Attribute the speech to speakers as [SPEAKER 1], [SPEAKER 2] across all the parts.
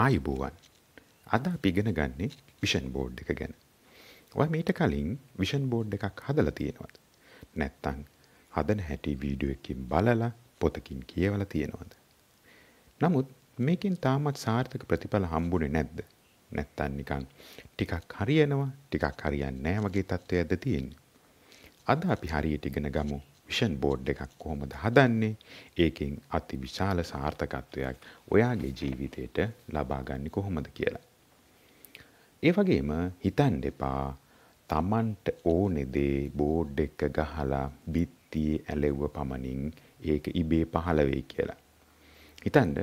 [SPEAKER 1] ආයුබෝවන් අද අපි ඉගෙන ගන්නේ විෂන් බෝඩ් එක ගැන. ඔයා මීට කලින් විෂන් බෝඩ් එකක් හදලා තියෙනවද? නැත්තම් හදන හැටි වීඩියෝ එකකින් බලලා පොතකින් කියවලා තියෙනවද? නමුත් මේකෙන් තාමත් සාර්ථක ප්‍රතිඵල හම්බුනේ නැද්ද? නැත්තම් නිකන් ටිකක් හරියනවා ටිකක් හරියන්නේ නැහැ වගේ තත්ත්වයක්ද තියෙන්නේ. අද අපි හරියට ඉගෙන ගමු විෂන් බෝඩ් එකක් කොහොමද හදන්නේ ඒකෙන් අති විශාල සාර්ථකත්වයක් ඔයාගේ ජීවිතයට ලබාගන්න කොහොමද කියලා. ඒ වගේම හිතන් දෙපා තමන්ට ඕනෙදේ බෝඩ් එක ගහලා බිත්තියේ ඇලෙව්ව පමණින් ඒක ඉබේ පහළවෙයි කියලා. හිතන්ඩ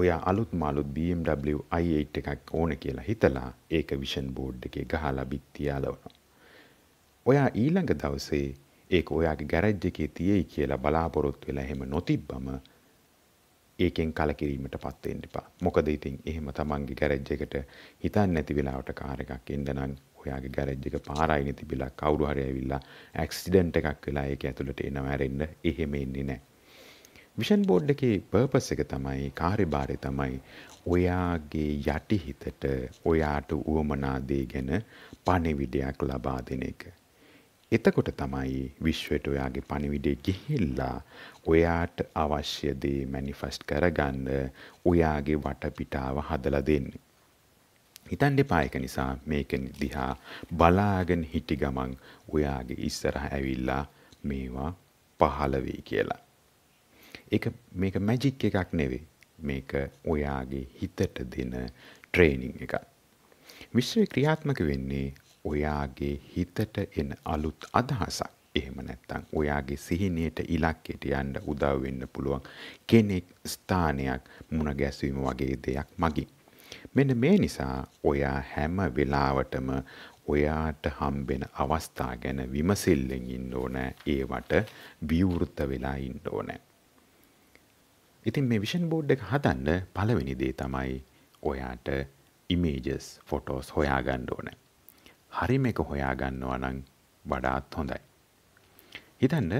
[SPEAKER 1] ඔයා අලුත් මාලුත් BMW i8 එකක් ඕන කියලා හිතලා ඒක විෂන් බෝඩ් එකේ ගහලා බිත්තිය අලවනවා. ඔයා ඊළඟ දවසේ ඒක ඔයාගේ ගැරැජ් එකේ තියෙයි කියලා බලාපොරොත්තු වෙලා එහෙම නොතිබ්බම ඒකෙන් කලකිරීමට පත් වෙන්න එපා. මොකද ඉතින් එහෙම තමන්ගේ ගැරේජ් එකට හිතන්නේ නැති වෙලාවට කාර් එකක් එන්න නම් ඔයාගේ ගැරේජ් එක පාර අයිනේ තිබිලා කවුරු හරි ඇවිල්ලා ඇක්සිඩන්ට් එකක් වෙලා ඒක ඇතුළට එනවා හැරෙන්න එහෙම එන්නේ නැහැ. විෂන් බෝඩ් එකේ පර්පස් එක තමයි කාර්යභාරය තමයි ඔයාගේ යටිහිතට ඔයාට උවමනා දේ ගැන පණිවිඩයක් ලබා දෙන එක. එතකොට තමයි විශ්වයට ඔයාගේ පණිවිඩය ගිහිල්ලා ඔයාට අවශ්‍ය දේ මැනිෆෙස්ට් කරගන්න ඔයාගේ වටපිටාව හදලා දෙන්නේ. හිතන්න එපා ඒක නිසා මේක දිහා බලාගෙන හිටි ගමන් ඔයාගේ ඉස්සරහ ඇවිල්ලා මේවා පහළ වෙයි කියලා. ඒක මේක මැජික් එකක් නෙවෙයි. මේක ඔයාගේ හිතට දෙන ට්‍රේනින් එකක්. විශ්වය ක්‍රියාත්මක වෙන්නේ ඔයාගේ හිතට එන අලුත් අදහසක්. එහෙම නැත්තං ඔයාගේ සිහිනයට ඉලක්කෙට යන්ඩ උදව්වෙන්න පුළුවන් කෙනෙක් ස්ථානයක් මුණ ගැස්වීම වගේ දෙයක් මගින්. මෙන මේ නිසා ඔයා හැම වෙලාවටම ඔයාට හම්බෙන අවස්ථා ගැන විමසිල්ලෙන් ඉන්න ඕනෑ ඒවට විවෘත වෙලා ඉන්න ඕනෑ. ඉතින් මේ විෂන් බෝඩ් එක හදන්න පළවෙනි දේ තමයි ඔයාට ඉමේජස් ෆොටෝස් හොයාගන්න ඕනෑ. හරිම එක හොයාගන්නවා නම් වඩාත් හොඳයි. හිතන්න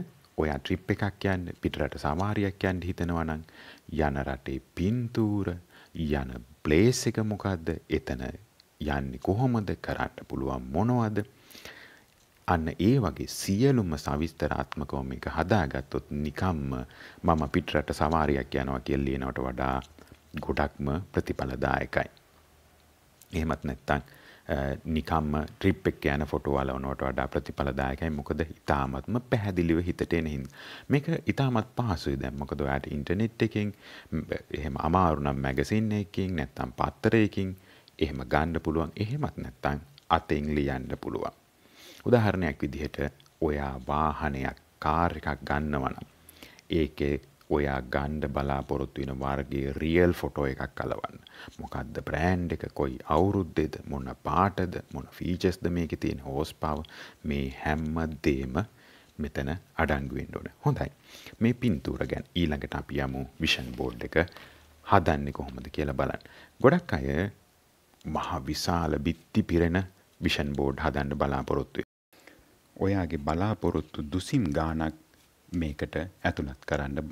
[SPEAKER 1] ඔයා ට්‍රිප් එකක් යන්න පිටරට සමාරියක් යන්න හිතනවා නම් යන රටේ පින්තූර යන ප්ලේස් එක මොකද්ද එතන යන්නේ කොහොමද කරන්න පුළුවන් මොනවද අන්න ඒ වගේ සියලුම සවිස්තරාත්මකව මේක හදාගත්තොත් නිකම්ම මම පිටරට සමාරියක් යනවා කියලා ලියනවට වඩා ගොඩක්ම ප්‍රතිඵලදායකයි. එහෙමත් නැත්නම් නිකම්ම ට්‍රිප් එක් යන ෆොටෝවල වනට වඩා ප්‍රතිඵලදායකයි මොකද ඉතාමත්ම පැහැදිලිව හිතට එන හින්ද මේක ඉතාමත් පහසුයි දැන් මොකද ඔයාට ඉන්ටර්නෙට් එකෙන් එහෙම අමාරු නම් මැගසින් එකකින් නැත්නම් පත්තරයකින් එහෙම ගන්න පුළුවන් එහෙමත් නැත්නම් අතෙන් ලියන්න පුළුවන් උදාහරණයක් විදිහට ඔයා වාහනයක් කාර් එකක් ගන්නවා නම් ඒකේ ඔයා ගණ්ඩ බලාපොරොත්තු වෙන වර්ගේ රියල් ෆොටෝ එකක් අලවන්න. මොකක්ද බ්‍රෑන්් එක කොයි අවුරුද්දෙද මොන පාටද මොන ෆීචස්ද මේක තියෙන හෝස් පව මේ හැම්ම දේම මෙතන අඩංගුවෙන්ඩ ඕන හොඳයි. මේ පින්තූර ගැන් ඊළඟට අපි යමු විෂන් බෝඩ් එක හදන්නේ කොහොමද කියලා බලන්න. ගොඩක් අය මහා විශාල බිත්ති පිරෙන විෂන් බෝඩ් හදන්න බලාපොරොත්තුවය. ඔයාගේ බලාපොරොත්තු දුසිම් ගානක් මේකට ඇතුළත් කරන්න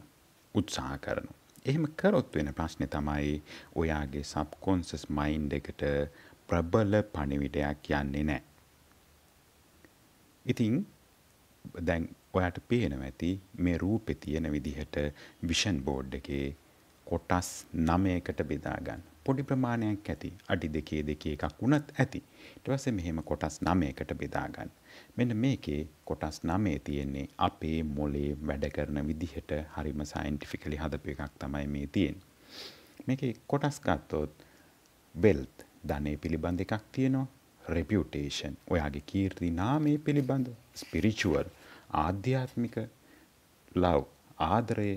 [SPEAKER 1] උත්සාහ කරනවා. එහෙම කරොත් වෙන ප්‍රශ්නේ තමයි ඔයාගේ සබ්කොන්සස් මයින්ඩ් එකට ප්‍රබල පණිවිඩයක් යන්නේ නැහැ. ඉතින් දැන් ඔයාට පේනවා ඇති මේ රූපේ තියෙන විදිහට විෂන් බෝඩ් එකේ කොටස් 9කට බෙදා ගන්න. පොඩි ප්‍රමාණයක් ඇති. අඩි 2 2 එකක් වුණත් ඇති. ඊට පස්සේ මෙහෙම කොටස් 9කට බෙදා ගන්න. මෙන්න මේකේ කොටස් නමේ තියෙන්නේ අපේ මොලේ වැඩ කරන විදිහට හරිම සයින්ටිෆිකලි හදපු එකක් තමයි මේ තියෙන්නේ. මේකේ කොටස් ගත්තොත් වෙල්ත් ධනය පිළිබඳ එකක් තියෙනවා, රෙපියුටේෂන් ඔයාගේ කීර්ති නාමය පිළිබඳ, ස්පිරිචුවල්, ආධ්‍යාත්මික, ලව්, ආදරය,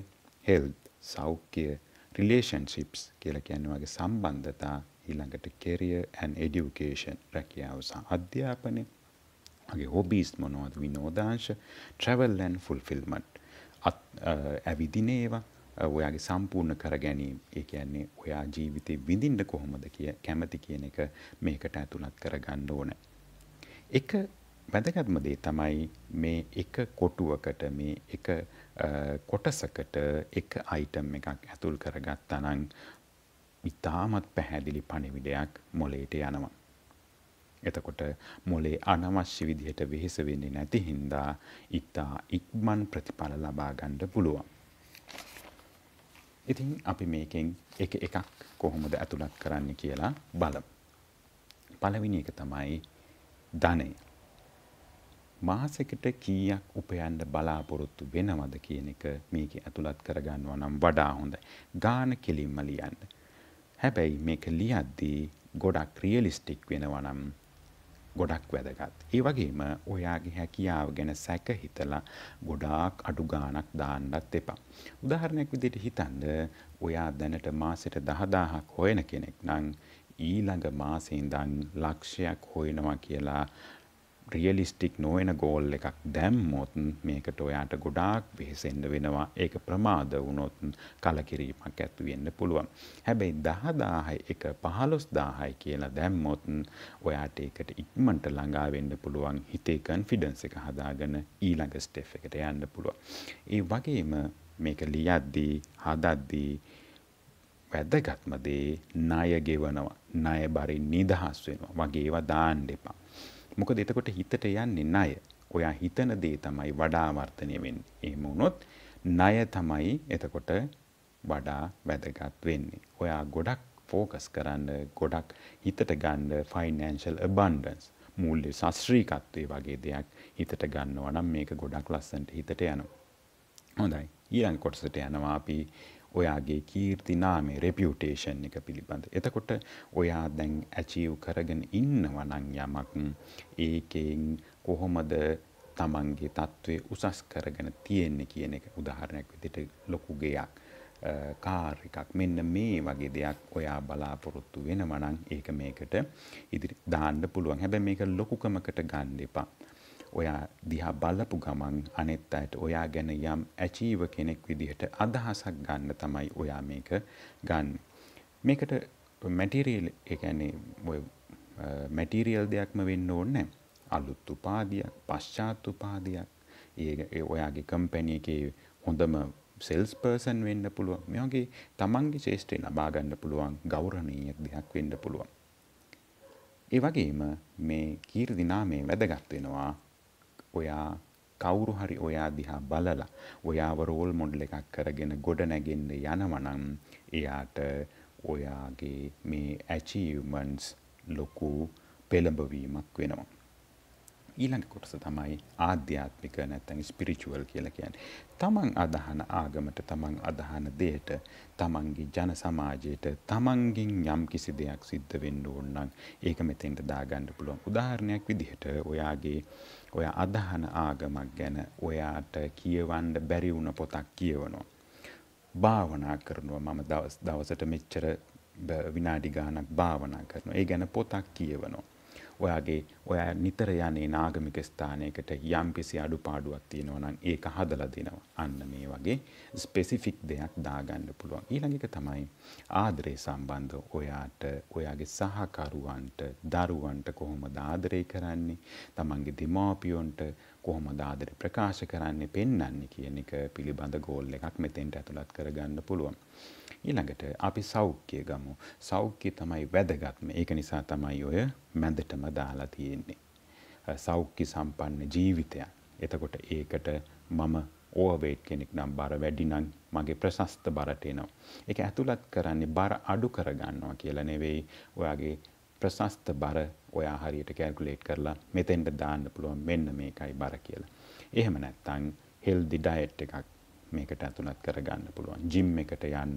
[SPEAKER 1] හෙල්ත්, සෞඛ්‍ය, රිලේෂන්ෂිප්ස් කියලා කියන්නේ ඔයාගේ සම්බන්ධතා ඊළඟට කෙරියර් ඇන් එඩියුකේෂන් රැකියාව සහ අධ්‍යාපනය මගේ හොබීස් මොනවද විනෝදාංශ ට්‍රවල්ලන් ෆුල්ෆිල්මට් ඇවිදින ඒවා ඔයාගේ සම්පූර්ණ කර ගැනීම ඒ කියන්නේ ඔයා ජීවිතේ විඳින්න කොහොමද කිය කැමති කියන එක මේකට ඇතුළත් කරගන්න ඕන. එක වැදගත්ම දේ තමයි මේ එක කොටුවකට මේ එක කොටසකට එක අයිටම් එකක් ඇතුල් කරගත්තා නම් ඉතාමත් පැහැදිලි පණිවිඩයක් මොලේට යනවා. එතකොට මොලේ අනවශ්‍ය විදිහට වෙහෙස වෙන්නේ නැති හින්දා ඉතා ඉක්මන් ප්‍රතිඵල ලබා ගන්න පුළුවන්. ඉතින් අපි මේකෙන් එක එකක් කොහොමද ඇතුළත් කරන්න කියලා බලමු. පළවෙනි එක තමයි ධනය. මාසෙකට කීයක් උපයන්න බලාපොරොත්තු වෙනවද කියන එක මේක ඇතුළත් කරගන්නවා නම් වඩා හොඳයි. ගාන කෙලින්ම ලියන්න. හැබැයි මේක ලියද්දී ගොඩක් රියලිස්ටික් වෙනවා නම් ගොඩක් වැදගත්. ඒ වගේම ඔයාගේ හැකියාව ගැන සැක හිතලා ගොඩාක් අඩු ගාණක් දාන්නත් එපා. උදාහරණයක් විදිහට හිතන්න ඔයා දැනට මාසෙට 10000ක් හොයන කෙනෙක් නම් ඊළඟ මාසේ ඉඳන් ලක්ෂයක් හොයනවා කියලා රියලිස්ටික් නොවෙන ගෝල් එකක් දැම්මොත් මේකට ඔයාට ගොඩාක් වෙහෙසෙන්ඩ වෙනවා ඒක ප්‍රමාද වුණොත් කලකිරීමක් ඇත්තුවෙන්න පුළුවන්. හැබැයි දහදාහයි එක පහලොස් දාහයි කියලා දැම්මොත් ඔයාට ඒකට ඉක්මට ළඟාවෙන්න පුළුවන් හිතේකන් ෆිඩන්ස එක හදාගන ඊළඟ ස්ටෙෆ් එකට යන්න පුළුවන්. ඒ වගේම මේක ලියද්දී හදද්දී වැදගත්මදේ ණය ගෙවනවා ණය බරින් නිදහස් වෙනවා වගේවා දාන්න එපා මොකද එතකොට හිතට යන්නේ ණය. ඔයා හිතන දේ තමයි වඩා වර්ධනය වෙන්නේ. එහෙම වුණොත් ණය තමයි එතකොට වඩා වැදගත් වෙන්නේ. ඔයා ගොඩක් ફોકસ කරන්න, ගොඩක් හිතට ගන්න financial abundance මූල්‍ය ශාස්ත්‍රීයකත්වයේ වගේ දෙයක් හිතට ගන්නවා නම් මේක ගොඩක් ලස්සනට හිතට යනවා. හොඳයි. ඊළඟ කොටසට යනවා අපි ඔයාගේ කීර්තිනාමේ රෙපියුටේෂන් එක පිළිබඳ. එතකොට ඔයා දැන් ඇචීව් කරගෙන ඉන්නවනං යමක් ඒකෙන් කොහොමද තමන්ගේ තත්ත්වය උසස් කරගෙන තියෙන්නේ කියන එක උදාහරණයක් විදිහට ලොකු ගයක් කාර් එකක් මෙන්න මේ වගේ දෙයක් ඔයා බලාපොරොත්තු වෙනවා නම් ඒක මේකට ඉදිරි දාන්න පුළුවන්. හැබැයි මේක ලොකුකමකට ගන්න එපා. ඔයා දිහා බලපු ගමන් අනෙත් අයට ඔයා ගැන යම් ඇචීව කෙනෙක් විදිහට අදහසක් ගන්න තමයි ඔයා මේක ගන්න. මේකට මැටිරියල් එකැනේ මැටිරියල් දෙයක්ම වෙන්න ඕන්න අලුත් උපාදයක් පශ්චාත් උපාදයක් ඒ ඔයාගේ කම්පැනිය එකේ හොඳම සෙල්ස් පර්සන් වෙන්න පුළුවන් මෙගේ තමන්ගේ ශේෂ්ඨය ලබාගන්න පුළුවන් ගෞරණීය දෙයක් වෙන්න පුළුවන්. ඒ වගේම මේ කීර්දිනාමය වැදගත් වෙනවා ඔයා කවුරු හරි ඔයා දිහා බලලා ඔයාව රෝල් මොඩල් එකක් කරගෙන ගොඩ නැගෙන්න යනවනම් එයාට ඔයාගේ මේ ඇචීවමන්ස් ලොකු පෙළඹවීමක් වෙනවා. ඊළඟ කොටස තමයි ආධ්‍යාත්මික නැත්තන් ස්පිරිචුවල් කියලා කියන්නේ. තමන් අදහන ආගමට තමන් අදහන දෙයට තමන්ගේ ජන සමාජයට තමන්ගින් යම් කිසි දෙයක් සිද්ධ වෙන්න ඕන නම් ඒක මෙතෙන්ට දාගන්න පුළුවන්. උදාහරණයක් විදිහට ඔයාගේ ඔයා අදහන ආගමක් ගැන ඔයාට කියවන්න බැරි වුණ පොතක් කියවනවා. භාවනා කරනවා මම දවස් දවසට මෙච්චර විනාඩි ගාණක් භාවනා කරනවා. ඒ ගැන පොතක් කියවනවා. ඔයාගේ ඔයා නිතර යන්නේ නාගමික ස්ථානයකට යම්කිසි අඩුපාඩුවක් තියෙනවා නම් ඒක හදලා දෙනවා. අන්න මේ වගේ ස්පෙસિෆික් දෙයක් දාගන්න පුළුවන්. ඊළඟ එක තමයි ආදරේ සම්බන්ධ ඔයාට ඔයාගේ සහකරුවන්ට දරුවන්ට කොහොමද ආදරේ කරන්නේ? තමන්ගේ දෙමාපියොන්ට කොහොමද ආදරේ ප්‍රකාශ කරන්නේ පෙන්වන්නේ කියන එක පිළිබඳ ගෝල් එකක් මෙතෙන්ට ඇතුළත් කරගන්න පුළුවන්. ඊළඟට අපි සෞඛ්‍ය ගමු. සෞඛ්‍ය තමයි වැදගත්ම. ඒක නිසා තමයි ඔය මැදටම දාලා තියෙන්නේ. සෞඛ්‍ය සම්පන්න ජීවිතයක්. එතකොට ඒකට මම ඕවේට් කෙනෙක් නම් බර වැඩි නම් මගේ ප්‍රශස්ත බරට එනවා. ඒක ඇතුළත් කරන්නේ බර අඩු කරගන්නවා කියලා නෙවෙයි. ඔයාගේ ප්‍රශස්ත බර ඔයා හරියට කැල්කුලේට් කරලා මෙතෙන්ට දාන්න පුළුවන් මෙන්න මේකයි බර කියලා. එහෙම නැත්නම් හෙල්දි ඩයට් එකක් මේකට ඇතුළත් කරගන්න පුළුවන් ජිම් එකට යන්න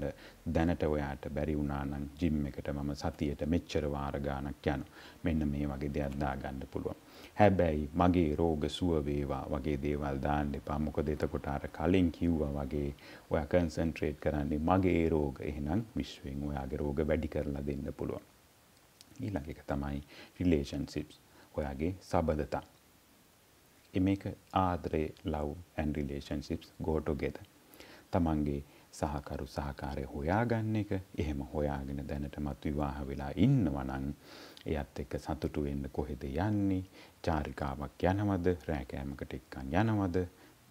[SPEAKER 1] දැනට ඔයාට බැරි වුණානම් ජිම් එකට මම සතියට මෙච්චර වාර ගාණක් යන මෙන්න මේ වගේ දෙයක් දාගන්න පුළුවන් හැබැයි මගේ රෝග සුව වේවා වගේ දේවල් දාන්න එපා මොකද එතකොට අර කලින් කිව්වා වගේ ඔයා කන්සන්ට්‍රේට් කරන්නේ මගේ රෝග එහෙනම් විශ්වෙන් ඔයාගේ රෝග වැඩි කරලා දෙන්න පුළුවන් ඊළඟ එක තමයි රිලේෂන්ෂිප්ස් ඔයාගේ සබඳතා මේක ආදරේ ලව් ඇන් රිලේෂන්ශිප්ස් ගෝටෝගෙද තමන්ගේ සහකරු සහකාරය හොයාගන්න එක එහෙම හොයාගෙන දැනටමත් විවාහ වෙලා ඉන්නවනං එයත් එක්ක සතුටු වෙන්න කොහෙද යන්නේ චාරිකාවක් යනවද රෑකෑමකට එක්කන් යනවද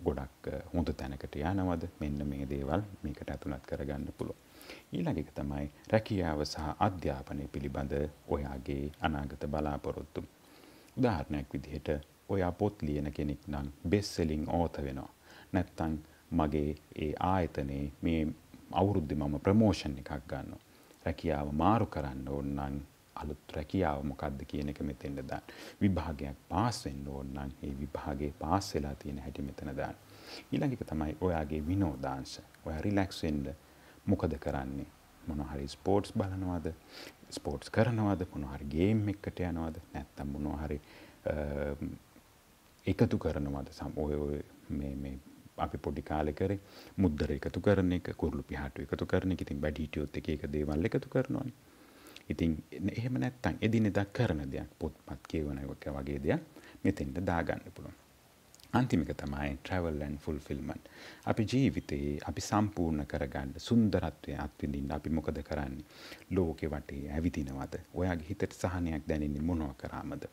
[SPEAKER 1] ගොඩක් හොඳ තැනකට යනවද මෙන්න මේ දේවල් මේකට ඇතුළත් කරගන්න පුළුවන්. ඊළඟ එක තමයි රැකියාව සහ අධ්‍යාපනය පිළිබඳ ඔයාගේ අනාගත බලාපොරොත්තු. උදාහරණයක් විදිහට ඔයා පොත් ලියන කෙනෙක් නම් බෙස්සෙලිං ඕත වෙනවා. නැත්තං මගේ ඒ ආයතනයේ මේ අවුරුද්දෙ මම ප්‍රමෝෂන් එකක් ගන්නවා. රැකියාව මාරු කරන්න ඕන නම් අලුත් රැකියාව මොකක්ද කියන එක මෙතෙන්ට දාන්න. විභාගයක් පාස් වෙන්න ඕන නම් ඒ විභාගේ පාස් වෙලා තියෙන හැටි මෙතන දාන්න. ඊළඟ එක තමයි ඔයාගේ විනෝදාංශ. ඔයා රිලැක්ස් වෙන්න මොකද කරන්නේ? මොන හරි ස්පෝර්ට්ස් බලනවද? ස්පෝර්ට්ස් කරනවද? මොන හරි ගේම් එකකට යනවද? නැත්නම් මොන හරි එකතු කරනවද සම් ඔය මේ අපි පොඩි කාලෙ කරේ මුද්දර එකතු කරන එක කුරුළු පිහාටු එකතු කරන එක ඉතින් වැඩිහිටියොත් එක එක දේවල් එකතු කරනවනේ. ඉතින් එහෙම නැත්තම් එදිනෙදා කරන දෙයක් පොත්පත් කියවන එක වගේ දෙයක් මෙතෙන්ට දාගන්න පුළුවන්. අන්තිමික තමයි travel and fulfillment. අපි ජීවිතේ අපි සම්පූර්ණ කරගන්න සුන්දරත්වය අත්විඳින්න අපි මොකද කරන්නේ? ලෝකෙ වටේ ඇවිදිනවද? ඔයාගේ හිතට සහනයක් දැනෙන්නේ මොනවා කරාමද?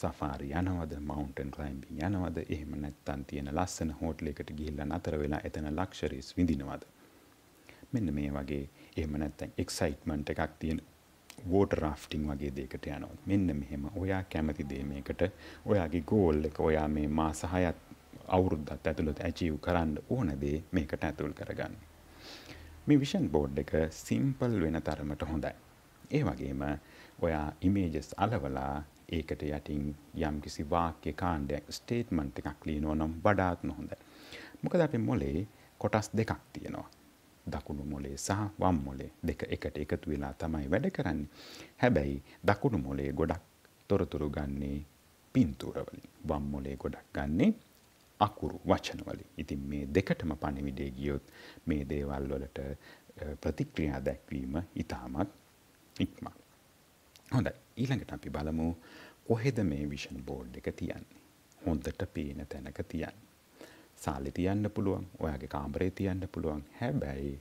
[SPEAKER 1] සෆාරි යනවද මවුන්ටන් ක්ලයිම්බින් යනවද එහෙම නැත්තන් තියෙන ලස්සන හෝටලෙකට ගිහිල්ලා නතර වෙලා එතන ලක්ෂරිස් විඳිනවද මෙන්න මේ වගේ එහෙම නැත්තම් එක්සයිට්මන්ට් එකක් තියෙන වෝටර් රාෆ්ටිං වගේ දෙයකට යනවා මෙන්න මෙහෙම ඔයා කැමති දේ මේකට ඔයාගේ ගෝල් එක ඔයා මේ මාස 6ක් අවුරුද්දක් ඇතුළත ඇචීව් කරන්න ඕන දේ මේකට ඇතුල් කරගන්න මේ විෂන් බෝඩ් එක සිම්පල් වෙන තරමට හොඳයි ඒ වගේම ඔයා ඉමේජස් අලවලා ඒකට යටින් යම් කිසි වාක්‍ය කාණ්ඩයක් ස්ටේට්මන්ට් එකක් ලියනවා නම් වඩාත්ම හොඳයි. මොකද අපේ මොලේ කොටස් දෙකක් තියෙනවා. දකුණු මොලේ සහ වම් මොලේ දෙක එකට එකතු වෙලා තමයි වැඩ කරන්නේ. හැබැයි දකුණු මොලේ ගොඩක් තොරතුරු ගන්නේ පින්තූර වලින්. වම් මොලේ ගොඩක් ගන්නේ අකුරු වචන වලින්. ඉතින් මේ දෙකටම පණිවිඩය ගියොත් මේ දේවල් වලට ප්‍රතික්‍රියා දැක්වීම ඉතාමත් ඉක්මන්. හොඳයි. ඊළඟට අපි බලමු කොහෙද මේ විෂන් බෝඩ් එක තියන්නේ. හොඳට පේන තැනක තියන්න. සාලි තියන්න පුළුවන් ඔයාගේ කාමරේ තියන්න පුළුවන් හැබැයි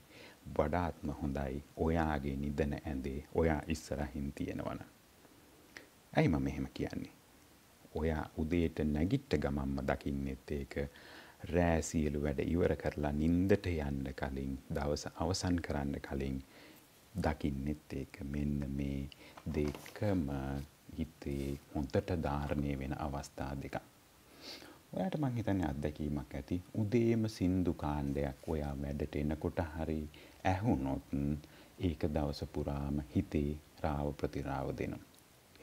[SPEAKER 1] වඩාත්ම හොඳයි ඔයාගේ නිදන ඇඳේ ඔයා ඉස්සරහින් තියෙනවන. ඇයි මම මෙහෙම කියන්නේ. ඔයා උදේට නැගිට්ට ගමම්ම දකින්නෙත් ඒක රෑසියලු වැඩ ඉවර කරලා නින්දට යන්න කලින් දවස අවසන් කරන්න කලින් දකින්නෙත් ඒක මෙන්න මේ දෙකම හිතේ හොඳට ධාරණය වෙන අවස්ථා දෙක. ඔයාට මං හිතන්නේ අත්දැකීමක් ඇති. උදේම සින්දු කාණ්ඩයක් ඔයා වැඩට එනකොට හරි ඇහුනොත් ඒක දවස පුරාම හිතේ රාව ප්‍රතිරාව දෙනවා.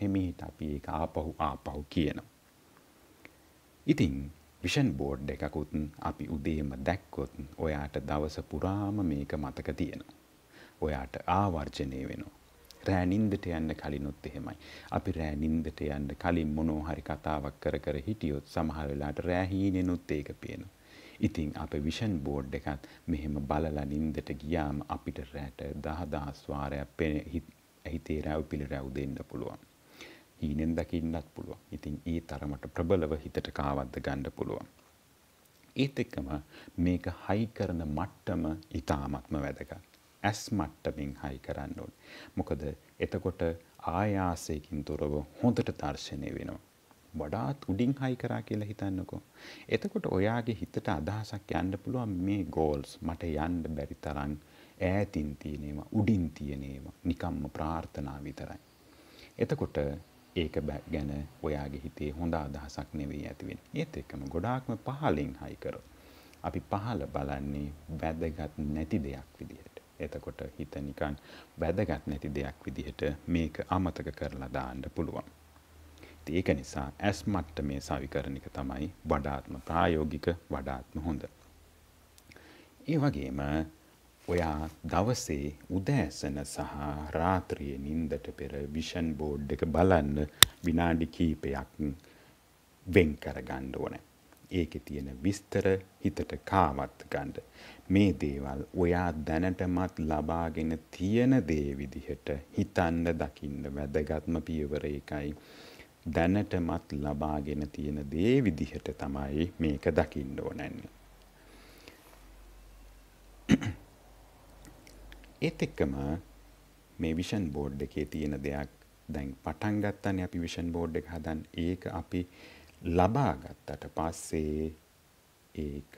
[SPEAKER 1] හිමීට අපි ඒක ආපහු ආපහු කියනවා. ඉතින් විෂන් බෝඩ් එකකුත් අපි උදේම දැක්කොත් ඔයාට දවස පුරාම මේක මතක තියෙනවා. ඔයාට ආවර්ජනය වෙනවා. රෑ නින්දට යන්න කලිනුත් එහෙමයි. අපි රෑ නින්දට යන්න කලින් මොනෝ හරි කතාවක් කර කර හිටියොත් සමහර වෙලාවට රෑ හීනෙනුත් ඒක පේනවා. ඉතින් අප විෂන් බෝඩ් එකත් මෙහෙම බලලා නින්දට ගියාම අපිට රැට දහදහස් වාරයක් පෙන හිතේ රැව් පිළ රැව් දෙන්න පුළුවන්. හීනෙන් දකින්නත් පුළුවන්. ඉතින් ඒ තරමට ප්‍රබලව හිතට කාවද්ද ගන්න පුළුවන්. ඒත් එක්කම මේක හයි කරන මට්ටම ඊටාත්ම වැදගත්. ඇස් මට්ටමින් හයි කරන්න ඕන. මොකද එතකොට ආයාසයකින් තොරව හොඳට දර්ශනය වෙනවා. වඩාත් උඩින් හයි කරා කියලා හිතන්නකෝ. එතකොට ඔයාගේ හිතට අදහසක් යන්න පුළුවන් මේ ගෝල්ස් මට යන්න බැරි තරම් ඈතින් තියෙන ඒවා උඩින් තියෙන ඒවා නිකම්ම ප්‍රාර්ථනා විතරයි. එතකොට ඒක ගැන ඔයාගේ හිතේ හොඳ අදහසක් නෙවෙයි ඇති වෙන්නේ. ඒත් එක්කම ගොඩාක්ම පහලින් හයි කරොත්. අපි පහල බලන්නේ වැදගත් නැති දෙයක් විදිහට. එතකොට හිත නිකන් වැදගත් නැති දෙයක් විදිහට මේක අමතක කරලා දාන්න පුළුවන්. ඒක නිසා ඇස් මට්ටමේ සවිකරණික තමයි වඩාත්ම ප්‍රායෝගික වඩාත්ම හොඳ. ඒ වගේම ඔයා දවසේ උදෑසන සහ රාත්‍රියේ නින්දට පෙර විෂන් බෝඩ් එක බලන්න විනාඩි කීපයක් වෙන් කරගන්න ඕනේ. ඒකෙ තියෙන විස්තර හිතට කාවත් ගන්න. මේ දේවල් ඔයා දැනටමත් ලබාගෙන තියෙන දේ විදිහට හිතන්න දකින්න වැදගත්ම පියවර එකයි. දැනටමත් ලබාගෙන තියෙන දේ විදිහට තමයි මේක දකින්න ඕනන්නේ. ඒත් එක්කම මේ විෂන් බෝඩ් එකේ තියෙන දෙයක් දැන් පටන් ගත්තනේ අපි විෂන් බෝඩ් එක හදන් ඒක අපි ලබා ගත්තට පස්සේ ඒක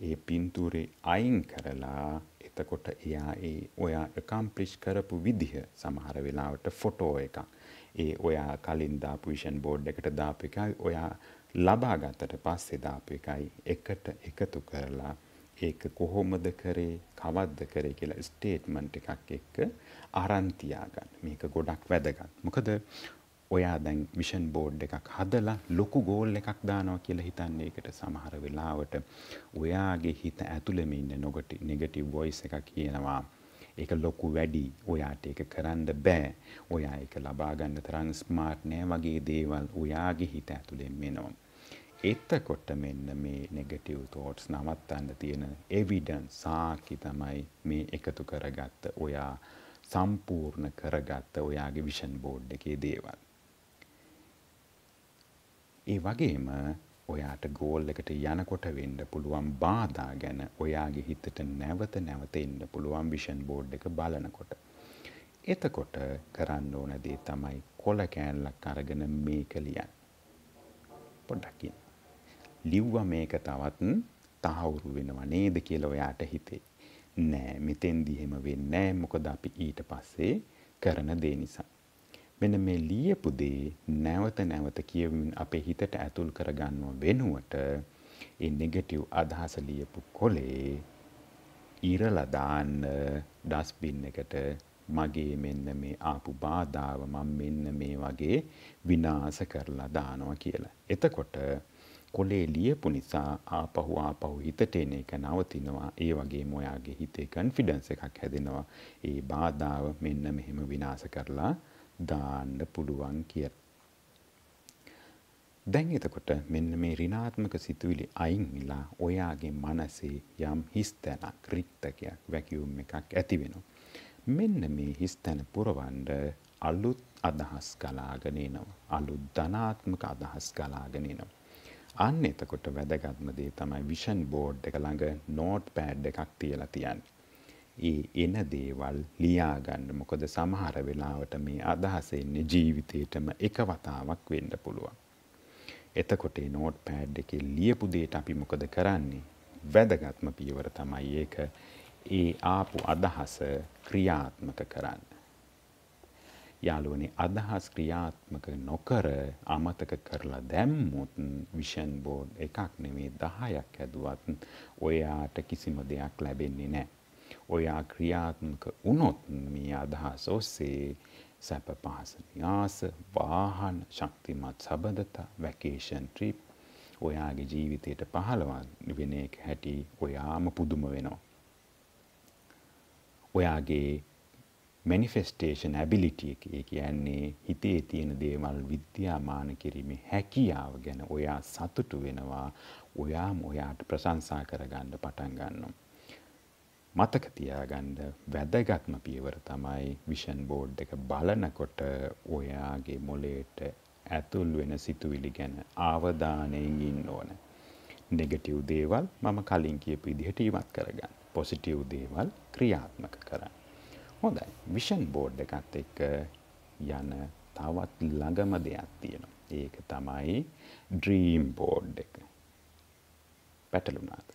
[SPEAKER 1] ඒ පින්තූරේ අයින් කරලා එතකොට එයා ඒ ඔයා accomplish කරපු විදිහ සමහර වෙලාවට ෆොටෝ එකක්. ඒ ඔයා කලින් දාපු vision board එකට දාපු එකයි ඔයා ලබා ගත්තට පස්සේ දාපු එකයි එකට එකතු කරලා ඒක කොහොමද කරේ කවද්ද කරේ කියලා ස්ටේට්මන්ට් එකක් එක්ක අරන් තියාගන්න. මේක ගොඩක් වැදගත්. මොකද ඔයා දැන් විෂන් බෝඩ් එකක් හදලා ලොකු ගෝල් එකක් දානවා කියලා හිතන්නේ ඒකට සමහර වෙලාවට ඔයාගේ හිත ඇතුළෙම ඉන්න නොගටි නෙගටිව් වොයිස් එක කියනවා ඒක ලොකු වැඩි ඔයාට ඒක කරන්න බෑ ඔයා ඒක ලබා ගන්න තරම් ස්මාර්ට් නෑ වගේ දේවල් ඔයාගේ හිත ඇතුළෙන් එනවා එතකොට මෙන්න මේ නෙගටිව් තෝට්ස් නවත්තන්න තියෙන එවිඩන්ස් සාකි තමයි මේ එකතු කරගත්ත ඔයා සම්පූර්ණ කරගත්ත ඔයාගේ විෂන් බෝඩ් එකේ දේවල් ඒ වගේම ඔයාට ගෝල් එකට යනකොට වෙන්න පුළුවන් බාධා ගැන ඔයාගේ හිතට නැවත නැවත එන්න පුළුවන් විෂන් බෝඩ් එක බලනකොට. එතකොට කරන්න ඕන දේ තමයි කොල කෑල්ලක් අරගෙන මේක ලියන්න. පොඩ්ඩක් කියන්න. ලිව්ව මේක තවත් තහවුරු වෙනවා නේද කියලා ඔයාට හිතේ. නෑ මෙතෙන්දි එහෙම වෙන්නේ නැහැ මොකද අපි ඊට පස්සේ කරන දේ නිසා. මෙන්න මේ ලියපු දේ නැවත නැවත කියවමින් අපේ හිතට ඇතුල් කරගන්නව වෙනුවට ඒ නෙගටිව් අදහස ලියපු කොලේ ඉරලා දාන්න ඩස්බින් එකට මගේ මෙන්න මේ ආපු බාධාව මම මෙන්න මේ වගේ විනාශ කරලා දානවා කියලා. එතකොට කොලේ ලියපු නිසා ආපහු ආපහු හිතට එන එක නවතිනවා ඒ වගේම ඔයාගේ හිතේ කන්ෆිඩන්ස් එකක් හැදෙනවා ඒ බාධාව මෙන්න මෙහෙම විනාශ කරලා දාන්න පුළුවන් කියලා. දැන් එතකොට මෙන්න මේ ඍණාත්මක සිතුවිලි අයින් වෙලා ඔයාගේ මනසේ යම් හිස්තැනක් රික්තකයක් වැකියුම් එකක් ඇති වෙනවා. මෙන්න මේ හිස්තැන පුරවන්න අලුත් අදහස් ගලාගෙන එනවා. අලුත් ධනාත්මක අදහස් ගලාගෙන එනවා. අන්න එතකොට වැදගත්ම දේ තමයි විෂන් බෝඩ් එක ළඟ නෝට් පෑඩ් එකක් තියලා තියන්නේ. ඒ එන දේවල් ලියාගන්න මොකද සමහර වෙලාවට මේ අදහස එන්නේ ජීවිතේටම එක වතාවක් වෙන්න පුළුවන්. එතකොට මේ නෝට් පෑඩ් එකේ ලියපු දේට අපි මොකද කරන්නේ? වැදගත්ම පියවර තමයි ඒක ඒ ආපු අදහස ක්‍රියාත්මක කරන්න. යාළුවනේ අදහස් ක්‍රියාත්මක නොකර අමතක කරලා දැම්මුත් විෂන් බෝඩ් එකක් නෙමේ 10ක් ඇදුවත් ඔයාට කිසිම දෙයක් ලැබෙන්නේ නැහැ. ඔයා ක්‍රියාත්මක වුණොත් මේ අදහස් ඔස්සේ සැප පහස නියාස වාහන ශක්තිමත් සබඳතා වැකේෂන් ට්‍රිප් ඔයාගේ ජීවිතයට පහළවන් වෙන එක හැටි ඔයාම පුදුම වෙනවා. ඔයාගේ මැනිෆෙස්ටේෂන් ඇබිලිටිය එක කියන්නේ හිතේ තියෙන දේවල් විද්‍යාමාන කිරීමේ හැකියාව ගැන ඔයා සතුටු වෙනවා ඔයාම ඔයාට ප්‍රශංසා කරගන්න පටන් ගන්නවා. මතක තියාගන්න වැදගත්ම පියවර තමයි විෂන් බෝඩ් එක බලනකොට ඔයාගේ මොලේට ඇතුල් වෙන සිතුවිලි ගැන ආවධානයෙන් ඉන්න ඕන. නෙගටිව් දේවල් මම කලින් කියපු විදිහට ඉවත් කරගන්න. පොසිටිව් දේවල් ක්‍රියාත්මක කරන්න. හොඳයි. විෂන් බෝඩ් එකත් එක්ක යන තවත් ළඟම දෙයක් තියෙනවා. ඒක තමයි ඩ්‍රීම් බෝඩ් එක. පැටලුණාද?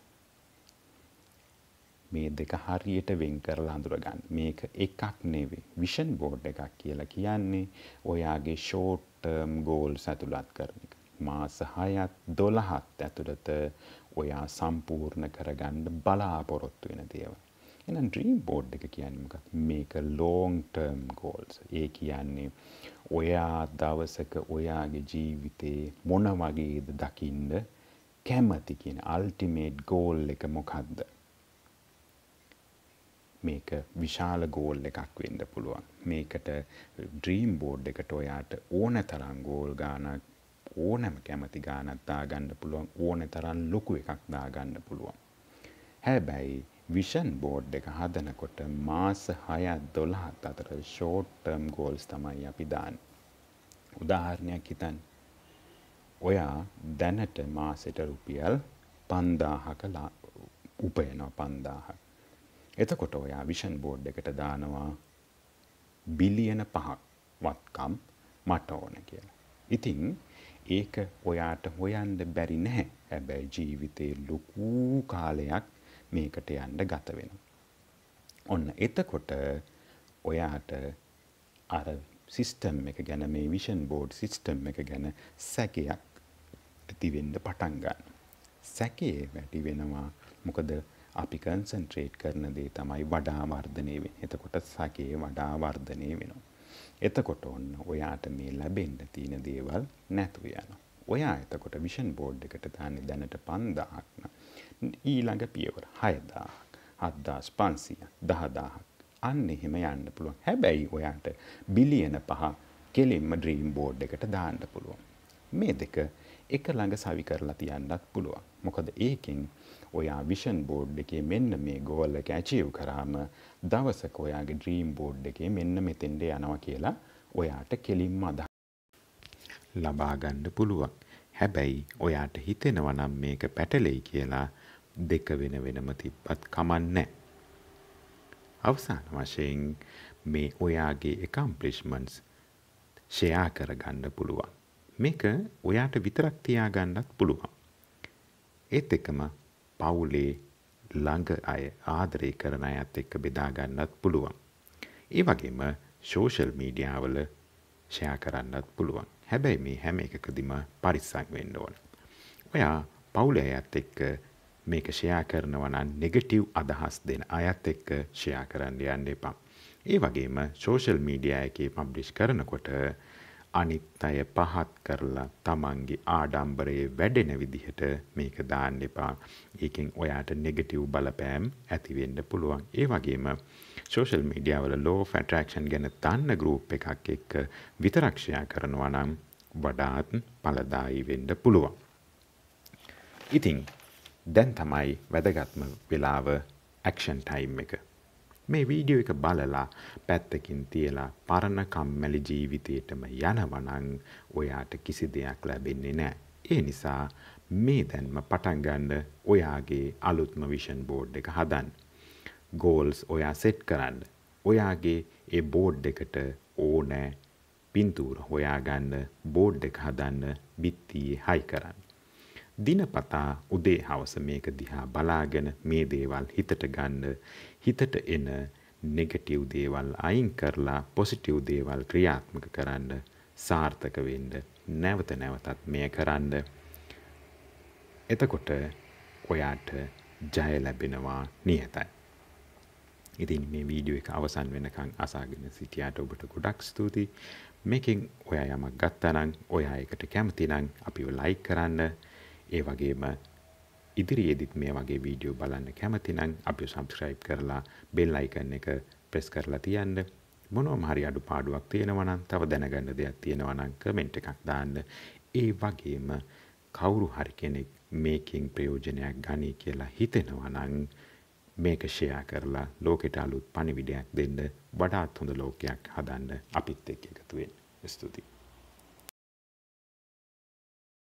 [SPEAKER 1] මේ දෙක හරියට වෙන් කරලා හඳුරගන්න. මේක එකක් නෙවෙයි. විෂන් බෝඩ් එකක් කියලා කියන්නේ ඔයාගේ ෂෝට් ටර්ම් ගෝල්ස් ඇතුළත් කරන එක. මාස 6ත් 12ත් ඇතුළත ඔයා සම්පූර්ණ කරගන්න බලාපොරොත්තු වෙන දේවල්. එහෙනම් ඩ්‍රීම් බෝඩ් එක කියන්නේ මොකක්ද? මේක ලොං ටර්ම් ගෝල්ස්. ඒ කියන්නේ ඔයා දවසක ඔයාගේ ජීවිතේ මොන වගේද දකින්න කැමති කියන අල්ටිමේට් ගෝල් එක මොකක්ද? මේක විශාල ගෝල් එකක් වෙන්න පුළුවන්. මේකට ඩ්‍රීම් බෝඩ් එකට ඔයාට ඕන තරම් ගෝල් ගානක් ඕනම කැමති ගානක් දාගන්න පුළුවන් ඕන තරම් ලොකු එකක් දාගන්න පුළුවන්. හැබැයි විෂන් බෝඩ් එක හදනකොට මාස 6 12 අතර ෂෝට් ටර්ම් ගෝල්ස් තමයි අපි දාන්නේ. උදාහරණයක් හිතන්න. ඔයා දැනට මාසෙට රුපියල් 5000ක උපයනවා 5000ක්. එතකොට ඔයා විෂන් බෝඩ් එකට දානවා බිලියන පහක් වත්කම් මට ඕන කියලා. ඉතින් ඒක ඔයාට හොයන්ඩ බැරි නැහැ හැබැයි ජීවිතේ ලොකූ කාලයක් මේකට යන්ඩ ගත වෙන. ඔන්න එතකොට ඔයාට අර සිිස්ටම් එක ගැන මේ විෂන් බෝඩ් සිිස්ටම් එක ගැන සැකයක් ඇතිවෙන්ඩ පටන්ගන්න. සැකේ වැටි වෙනවා මොකද අපි කන්සන්ට්‍රේට් කරන දේ තමයි වඩා වර්ධනය වෙන. එතකොට සකේ වඩා වර්ධනය වෙනවා. එතකොට ඔන්න ඔයාට මේ ලැබෙන්න තියෙන දේවල් නැතු යනවා. ඔයා එතකොට විෂන් බෝඩ් එකට දාන්නේ දැනට 5000ක් න ඊළඟ පියවර 6000ක් 7500ක් 10000ක් අන්න එහෙම යන්න පුළුවන්. හැබැයි ඔයාට බිලියන 5 කෙලින්ම ඩ්‍රීම් බෝඩ් එකට දාන්න පුළුවන්. මේ දෙක එක ළඟ සවි කරලා තියන්නත් පුළුවන්. මොකද ඒකෙන් ඔයා විෂන් බෝඩ් එකේ මෙන්න මේ ගෝල් එක ඇචීව් කරාම දවසක ඔයාගේ ඩ්‍රීම් බෝඩ් එකේ මෙන්න මෙතෙන්ට යනවා කියලා ඔයාට කෙලින්ම අදහ ලබා ගන්න පුළුවන්. හැබැයි ඔයාට හිතෙනවා නම් මේක පැටලෙයි කියලා දෙක වෙන වෙනම තිබ්බත් කමන්නේ. අවසාන වශයෙන් මේ ඔයාගේ එකම්ප්ලිෂ්මන්ට්ස් ෂෙයා කරගන්න පුළුවන්. මේක ඔයාට විතරක් තියාගන්නත් පුළුවන්. ඒත් එක්කම පවුලේ ළඟ අය ආදරය කරන අයත් එක්ක බෙදා ගන්නත් පුළුවන්. ඒ වගේම සෝෂල් මීඩියා වල ෂෙයා කරන්නත් පුළුවන්. හැබැයි මේ හැම එකකදීම පරිස්සම් වෙන්න ඕන. ඔයා පවුලේ අයත් එක්ක මේක ෂෙයා කරනවා නම් නෙගටිව් අදහස් දෙන අයත් එක්ක ෂෙයා කරන්න යන්න එපා. ඒ වගේම සෝෂල් මීඩියා එකේ පබ්ලිෂ් කරනකොට අනිත් අය පහත් කරලා තමන්ගේ ආඩම්බරයේ වැඩෙන විදිහට මේක දාන්න එපා. ඒකෙන් ඔයාට නෙගටිව් බලපෑම් ඇති වෙන්න පුළුවන්. ඒ වගේම සෝෂල් මීඩියා වල ලෝ ඔෆ් ඇට්‍රැක්ෂන් ගැන තන්න ගෲප් එකක් එක්ක විතරක්ෂයා කරනවා නම් වඩාත් ඵලදායී වෙන්න පුළුවන්. ඉතින් දැන් තමයි වැදගත්ම වෙලාව ඇක්ෂන් ටයිම් එක. මේ වීඩියෝ එක බලලා පැත්තකින් තියලා පරණ කම්මැලි ජීවිතේටම යනවනම් ඔයාට කිසි දෙයක් ලැබෙන්නේ නැහැ. ඒ නිසා මේ දැන්ම පටන් ගන්න ඔයාගේ අලුත්ම විෂන් බෝඩ් එක හදන්න. ගෝල්ස් ඔයා සෙට් කරන්න. ඔයාගේ ඒ බෝඩ් එකට ඕනෑ පින්තූර හොයාගන්න බෝඩ් එක හදන්න බිත්තියේ හයි කරන්න. දිනපතා උදේ හවස මේක දිහා බලාගෙන මේ දේවල් හිතට ගන්න හිතට එන නෙගටිව් දේවල් අයින් කරලා පොසිටිව් දේවල් ක්‍රියාත්මක කරන්න සාර්ථක වෙන්න නැවත නැවතත් මෙය කරන්න. එතකොට ඔයාට ජය ලැබෙනවා නියතයි. ඉතින් මේ වීඩියෝ එක අවසන් වෙනකං අසාගෙන සිටියාට ඔබට ගොඩක් ස්තුතියි. මේකින් ඔයා යමක් ගත්තනං ඔයා එකට කැමතිනං අපිව ලයි කරන්න ඒ වගේම ඉදිරියේදිත් මේ වගේ වීඩියෝ බලන්න කැමතිනම් අපි සබස්ක්‍රයිබ් කරලා බෙල් අයිකන් එක ප්‍රෙස් කරලා තියන්න මොනෝම හරි අඩු පාඩුවක් තියෙනවනම් තව දැනගන්න දෙයක් තියෙනවනම් කමෙන්ට් එකක් දාන්න ඒ වගේම කවුරු හරි කෙනෙක් මේකින් ප්‍රයෝජනයක් ගනී කියලා හිතෙනවනං මේක ෂයා කරලා ලෝකෙට අලුත් පණිවිඩයක් දෙන්න වඩාත් හොඳ ලෝකයක් හදන්න අපිත් එක් එකතුවෙන් ස්තුතියි